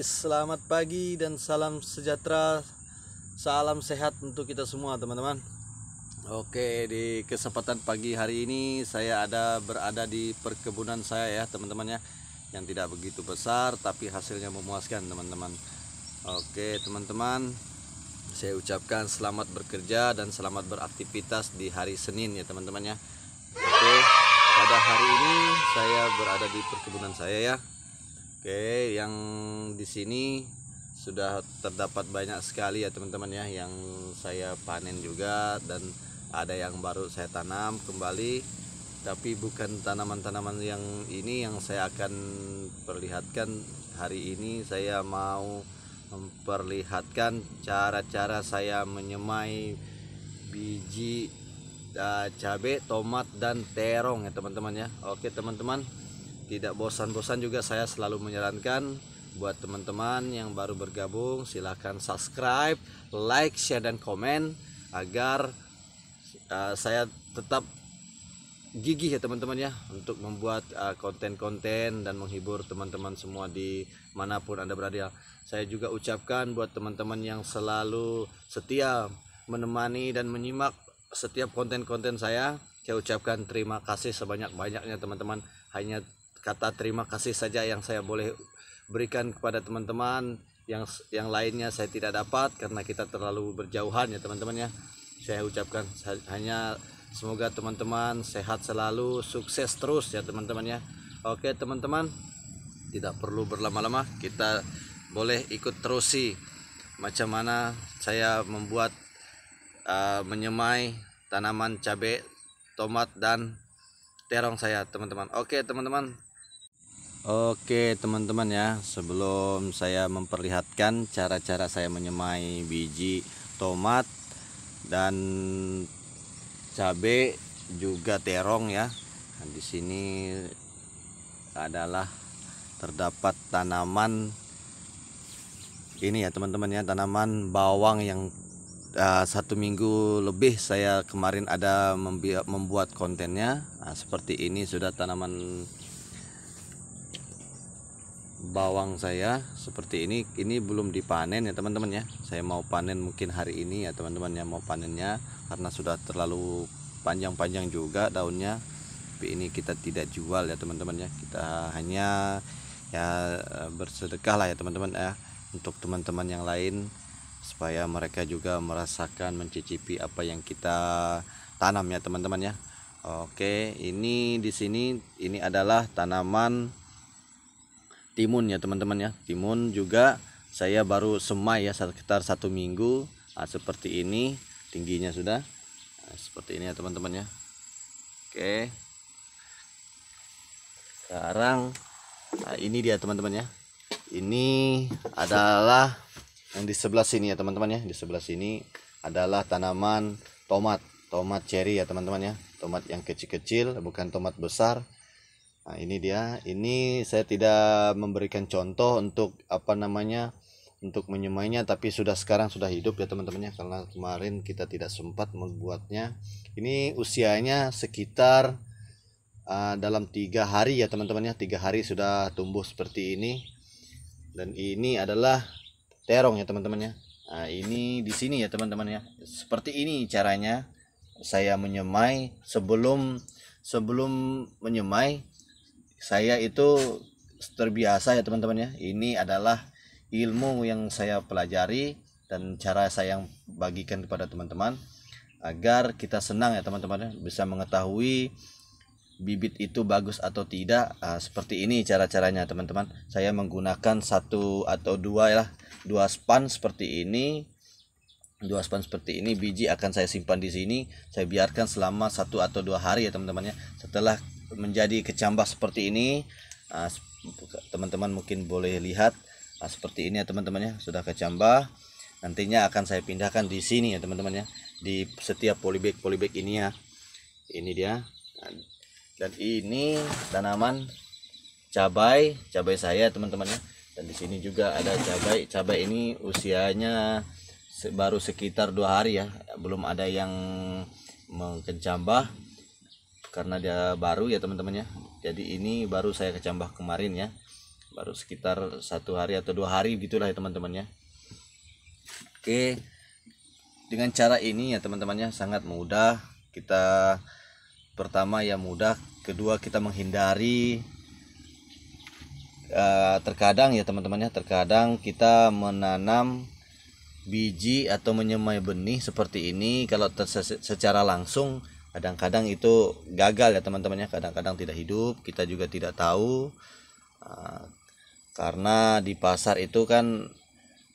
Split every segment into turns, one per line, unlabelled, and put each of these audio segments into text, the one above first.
selamat pagi dan salam sejahtera Salam sehat untuk kita semua teman-teman Oke, di kesempatan pagi hari ini saya ada berada di perkebunan saya ya teman-teman ya Yang tidak begitu besar tapi hasilnya memuaskan teman-teman Oke teman-teman Saya ucapkan selamat bekerja dan selamat beraktivitas di hari Senin ya teman-teman ya Oke, pada hari ini saya berada di perkebunan saya ya Oke, yang di sini sudah terdapat banyak sekali ya teman-teman ya yang saya panen juga dan ada yang baru saya tanam kembali tapi bukan tanaman-tanaman yang ini yang saya akan perlihatkan hari ini saya mau memperlihatkan cara-cara saya menyemai biji uh, cabai, tomat dan terong ya teman-teman ya. Oke teman-teman tidak bosan-bosan juga saya selalu menyarankan buat teman-teman yang baru bergabung silahkan subscribe, like, share dan komen agar uh, saya tetap gigih ya teman-teman ya untuk membuat eh, konten-konten uh, dan menghibur teman-teman semua di manapun anda berada. Ya. Saya juga ucapkan buat teman-teman yang selalu setia menemani dan menyimak setiap konten-konten saya. Saya ucapkan terima kasih sebanyak-banyaknya teman-teman. Hanya kata terima kasih saja yang saya boleh berikan kepada teman-teman yang yang lainnya saya tidak dapat karena kita terlalu berjauhan ya teman-teman ya. Saya ucapkan hanya semoga teman-teman sehat selalu, sukses terus ya teman-teman ya. Oke teman-teman, tidak perlu berlama-lama, kita boleh ikut terus terusi macam mana saya membuat uh, menyemai tanaman cabai, tomat dan terong saya teman-teman. Oke teman-teman, Oke teman-teman ya sebelum saya memperlihatkan cara-cara saya menyemai biji tomat dan cabai juga terong ya nah, di sini adalah terdapat tanaman ini ya teman-teman ya tanaman bawang yang uh, satu minggu lebih saya kemarin ada membuat kontennya nah, seperti ini sudah tanaman bawang saya seperti ini ini belum dipanen ya teman-teman ya saya mau panen mungkin hari ini ya teman-teman yang mau panennya karena sudah terlalu panjang-panjang juga daunnya tapi ini kita tidak jual ya teman-teman ya kita hanya ya bersedekah lah ya teman-teman ya untuk teman-teman yang lain supaya mereka juga merasakan mencicipi apa yang kita tanam ya teman-teman ya Oke ini di sini ini adalah tanaman timun ya teman-teman ya timun juga saya baru semai ya sekitar satu minggu nah, seperti ini tingginya sudah nah, seperti ini ya teman-teman ya oke sekarang nah ini dia teman-teman ya ini adalah yang di sebelah sini ya teman-teman ya di sebelah sini adalah tanaman tomat tomat cherry ya teman-teman ya tomat yang kecil-kecil bukan tomat besar Nah, ini dia. Ini saya tidak memberikan contoh untuk apa namanya untuk menyemainya tapi sudah sekarang sudah hidup ya teman-temannya karena kemarin kita tidak sempat membuatnya. Ini usianya sekitar uh, dalam tiga hari ya teman-temannya. Tiga hari sudah tumbuh seperti ini. Dan ini adalah terong ya teman-temannya. Nah, ini di sini ya teman-temannya. Seperti ini caranya saya menyemai sebelum sebelum menyemai saya itu terbiasa ya teman-teman ya ini adalah ilmu yang saya pelajari dan cara saya yang bagikan kepada teman-teman agar kita senang ya teman-teman ya bisa mengetahui bibit itu bagus atau tidak nah, seperti ini cara-caranya teman-teman saya menggunakan satu atau dua ya dua span seperti ini dua span seperti ini biji akan saya simpan di sini saya biarkan selama satu atau dua hari ya teman temannya setelah menjadi kecambah seperti ini ah, teman-teman mungkin boleh lihat ah, seperti ini ya teman teman ya sudah kecambah nantinya akan saya pindahkan di sini ya teman-teman ya di setiap polybag polybag ini ya ini dia dan ini tanaman cabai cabai saya teman-teman ya dan di sini juga ada cabai cabai ini usianya baru sekitar dua hari ya belum ada yang mengkecambah karena dia baru ya teman-teman ya jadi ini baru saya kecambah kemarin ya baru sekitar satu hari atau dua hari gitulah ya teman-teman ya oke dengan cara ini ya teman-temannya sangat mudah kita pertama ya mudah kedua kita menghindari Uh, terkadang ya teman-temannya terkadang kita menanam biji atau menyemai benih seperti ini kalau secara langsung kadang-kadang itu gagal ya teman-temannya kadang-kadang tidak hidup kita juga tidak tahu ah, karena di pasar itu kan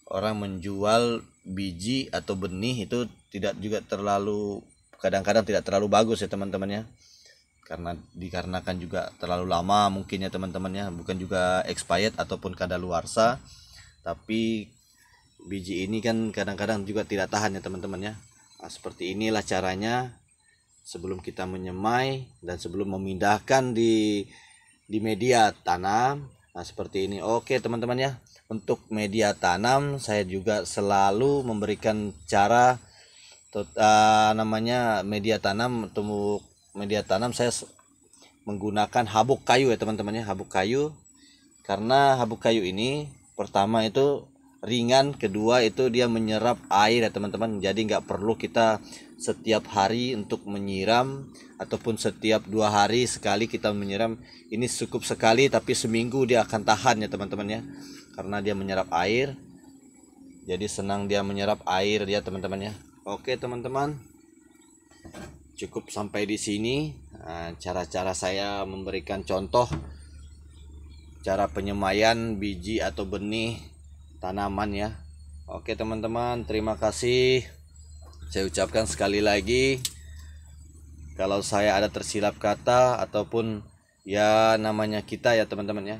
orang menjual biji atau benih itu tidak juga terlalu kadang-kadang tidak terlalu bagus ya teman-temannya karena dikarenakan juga terlalu lama mungkin ya teman-temannya bukan juga expired ataupun kadaluarsa tapi biji ini kan kadang-kadang juga tidak tahan ya teman-temannya nah, seperti inilah caranya sebelum kita menyemai dan sebelum memindahkan di di media tanam nah seperti ini oke teman-teman ya untuk media tanam saya juga selalu memberikan cara uh, namanya media tanam untuk media tanam saya menggunakan habuk kayu ya teman-temannya habuk kayu karena habuk kayu ini pertama itu ringan kedua itu dia menyerap air ya teman-teman jadi nggak perlu kita setiap hari untuk menyiram ataupun setiap dua hari sekali kita menyiram ini cukup sekali tapi seminggu dia akan tahan ya teman-teman ya karena dia menyerap air jadi senang dia menyerap air ya teman-teman ya oke teman-teman cukup sampai di sini nah, cara-cara nah, saya memberikan contoh cara penyemaian biji atau benih tanaman ya oke teman-teman terima kasih saya ucapkan sekali lagi kalau saya ada tersilap kata ataupun ya namanya kita ya teman-teman ya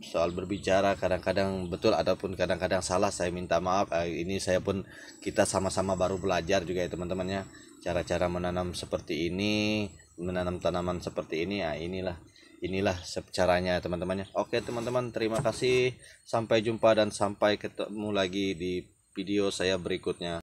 soal berbicara kadang-kadang betul ataupun kadang-kadang salah saya minta maaf eh, ini saya pun kita sama-sama baru belajar juga ya teman teman ya cara-cara menanam seperti ini menanam tanaman seperti ini ya inilah inilah caranya teman temannya oke teman-teman terima kasih sampai jumpa dan sampai ketemu lagi di video saya berikutnya